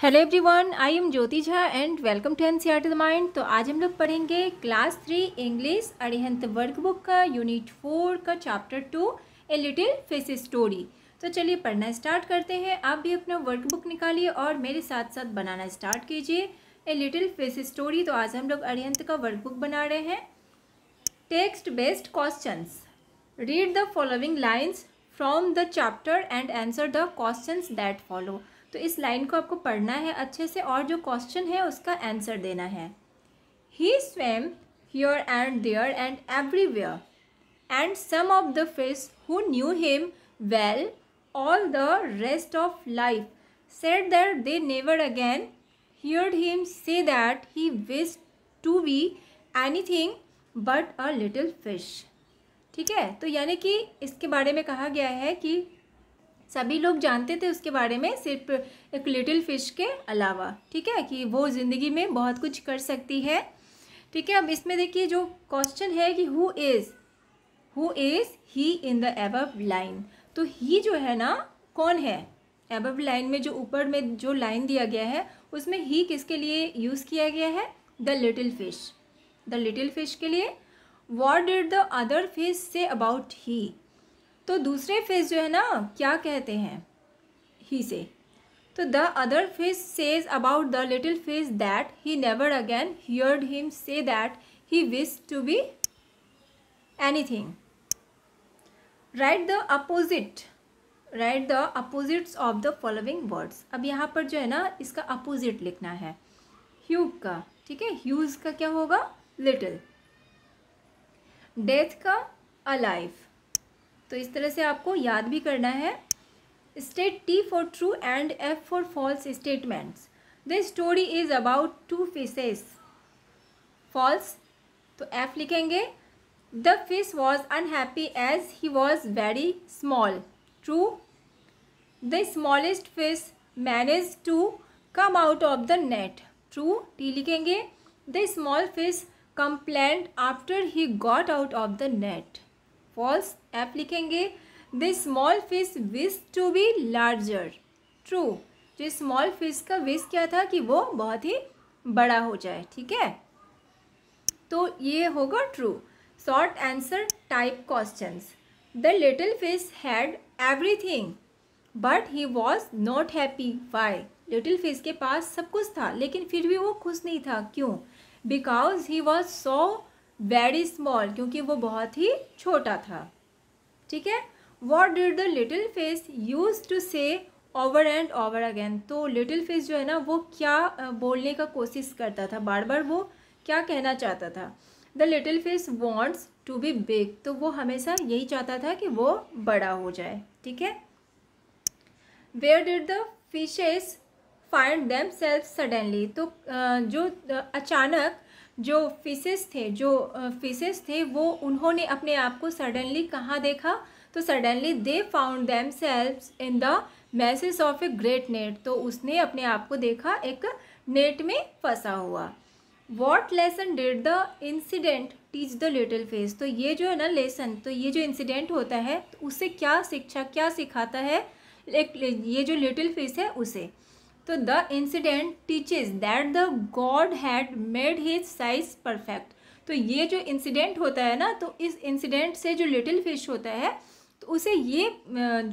hello everyone I am Jyoti Jha and welcome to N C R the mind तो आज हम लोग पढ़ेंगे class three English Arihant workbook का यूनिट फोर का chapter two a little fish story तो चलिए पढ़ना स्टार्ट करते हैं आप भी अपना वर्कबुक निकालिए और मेरे साथ साथ बनाना स्टार्ट कीजिए ए लिटिल फेस स्टोरी तो आज हम लोग अरिहंत का वर्कबुक बना रहे हैं text based question read the following lines from the chapter and answer the question that follow तो इस लाइन को आपको पढ़ना है अच्छे से और जो क्वेश्चन है उसका आंसर देना है he swam here and there and everywhere and some of the fish who knew him well the rest of life set said they never again again him say that he he to be anything but a little fish ठीक है तो यानी कि इसके बारे में कहा गया है कि सभी लोग जानते थे उसके बारे में सिर्फ एक लिटिल फिश के अलावा ठीक है कि वो ज़िंदगी में बहुत कुछ कर सकती है ठीक है अब इसमें देखिए जो क्वेश्चन है कि who is who is he in the above line तो ही जो है ना कौन है एबव लाइन में जो ऊपर में जो लाइन दिया गया है उसमें ही किसके लिए यूज़ किया गया है the little fish the little fish के लिए what did the other fish say about he तो दूसरे फेज जो है ना क्या कहते हैं ही से तो the other fish says about the little fish that he never again heard him say that he wish to be anything write the opposite write the opposites of the following words अब यहाँ पर जो है ना इसका opposite लिखना है Hugh का ठीक है ह्यूज का क्या होगा लिटिल डेथ का अलाइफ तो इस तरह से आपको याद भी करना है state T for true and F for false statements the story is about two fishes false तो एफ लिखेंगे the fish was unhappy as he was very small true the smallest fish manage to come out of the net true T लिखेंगे the small fish complaint after he got out of the net false F लिखेंगे the small fish wish to be larger true जो small fish का wish क्या था कि वो बहुत ही बड़ा हो जाए ठीक है तो ये होगा true short answer type question the little fish had everything but he was not happy why little fish के पास सब कुछ था लेकिन फिर भी वो खुश नहीं था क्यों because he was so very small क्योंकि वो बहुत ही छोटा था ठीक है what did the little fish use to say over and over again तो लिटिल फेस जो है ना वो क्या बोलने का कोशिश करता था बार बार वो क्या कहना चाहता था the little fish wants to be big तो वो हमेशा यही चाहता था कि वो बड़ा हो जाए ठीक है where did the fishes find them self suddenly तो जो अचानक जो फिशेस थे जो फिशेस थे वो उन्होंने अपने आप को सडनली कहाँ देखा तो suddenly they found them self in the meshes of a great net तो उसने अपने आप को देखा एक नेट में फंसा हुआ what lesson did the incident teach the little fish तो ये जो है ना लेसन तो ये जो इंसिडेंट होता है तो उससे क्या शिक्षा क्या सिखाता है एक ये जो लिटिल फेस है उसे तो the incident teaches that the god had made his size perfect तो ये जो इंसिडेंट होता है ना तो इस इंसिडेंट से जो लिटिल फिश होता है तो उसे ये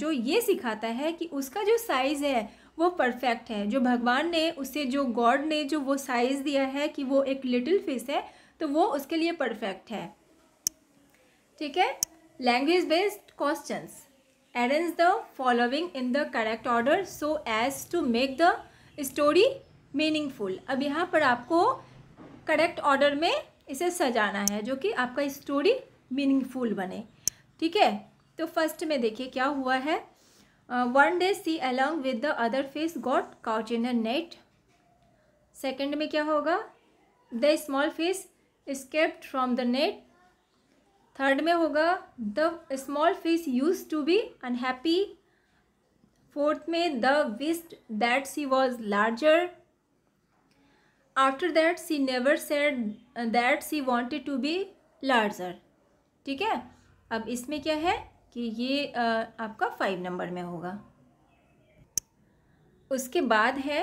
जो ये सिखाता है कि उसका जो साइज़ है वो परफेक्ट है जो भगवान ने उसे जो गॉड ने जो वो साइज़ दिया है कि वो एक लिटिल फिश है तो वो उसके लिए परफेक्ट है ठीक है language based questions arrange the following in the correct order so as to make the story meaningful अब यहाँ पर आपको correct order में इसे सजाना है जो कि आपका story meaningful बने ठीक है तो first में देखिए क्या हुआ है uh, one day she along with the other fish got caught in a net second में क्या होगा the small fish escaped from the net third में होगा the small fish use to be unhappy fourth में the wished that she was larger after that she never said that she wanted to be larger ठीक है अब इसमें क्या है कि ये आपका फाइव नंबर में होगा उसके बाद है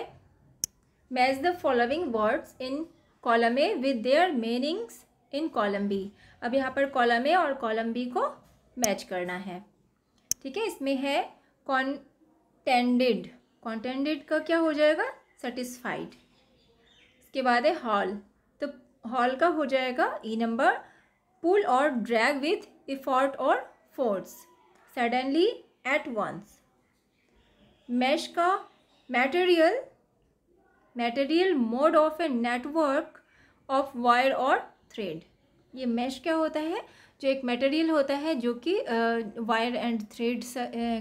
match the following words in column A with their meanings in column B अब यहाँ पर कॉलम ए और कॉलम बी को मैच करना है ठीक है इसमें है कॉन्टेंडेड कॉन्टेंडेड का क्या हो जाएगा सेटिस्फाइड इसके बाद है हॉल तो हॉल का हो जाएगा ई नंबर पुल और ड्रैग विथ इफॉर्ट और force suddenly at once mesh का material material made of a network of wire और थ्रेड ये मैश क्या होता है जो एक मटेरियल होता है जो कि वायर एंड थ्रेड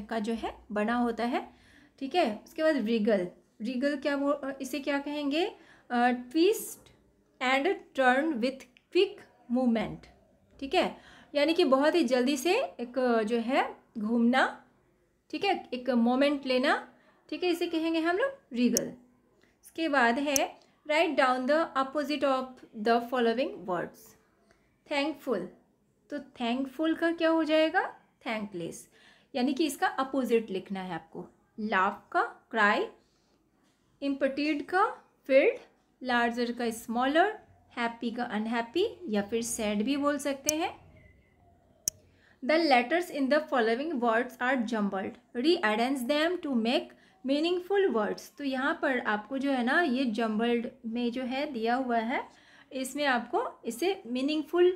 का जो है बना होता है ठीक है उसके बाद रिगल रिगल क्या वो इसे क्या कहेंगे twist and turn with quick movement ठीक है यानी कि बहुत ही जल्दी से एक जो है घूमना ठीक है एक मोमेंट लेना ठीक है इसे कहेंगे हम लोग रिगल इसके बाद है write down the opposite of the following words thankful तो थैंकफुल का क्या हो जाएगा थैंकलेस यानी कि इसका अपोजिट लिखना है आपको लाफ का क्राई इम्पटीड का फिल्ड लार्जर का स्मॉलर हैप्पी का अनहैप्पी या फिर सैड भी बोल सकते हैं the letters in the following words are jumbled rearrange them to make meaningful words तो यहाँ पर आपको जो है ना ये जम्बल्ड में जो है दिया हुआ है इसमें आपको इसे मीनिंगफुल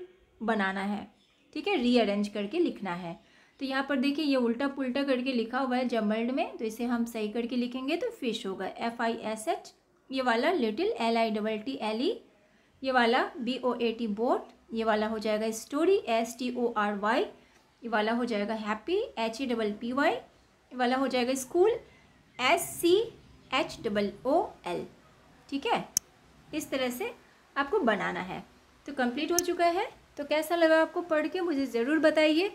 बनाना है ठीक है रीअरेंज करके लिखना है तो यहाँ पर देखिए ये उल्टा पुल्टा करके लिखा हुआ है जम्बल्ड में तो इसे हम सही करके लिखेंगे तो फिश होगा एफ आई एस एच ये वाला little L I double T L E ये वाला B O A T boat ये वाला हो जाएगा story S T O R Y ये वाला हो जाएगा happy H E double P Y ये वाला हो जाएगा school S C H double O L ठीक है इस तरह से आपको बनाना है तो कंप्लीट हो चुका है तो कैसा लगा आपको पढ़ के मुझे ज़रूर बताइए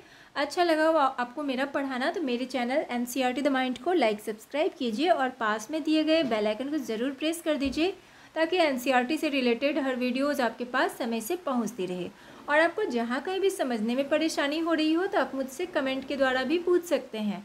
अच्छा लगा वो आपको मेरा पढ़ाना तो मेरे channel N C R T the mind को लाइक सब्सक्राइब कीजिए और पास में दिए गए बेल आइकन को ज़रूर प्रेस कर दीजिए ताकि एन सी आर टी से रिलेटेड हर वीडियोज़ आपके पास समय से पहुँचती रहे और आपको जहाँ कहीं भी समझने में परेशानी हो रही हो तो आप मुझसे कमेंट के द्वारा भी पूछ सकते हैं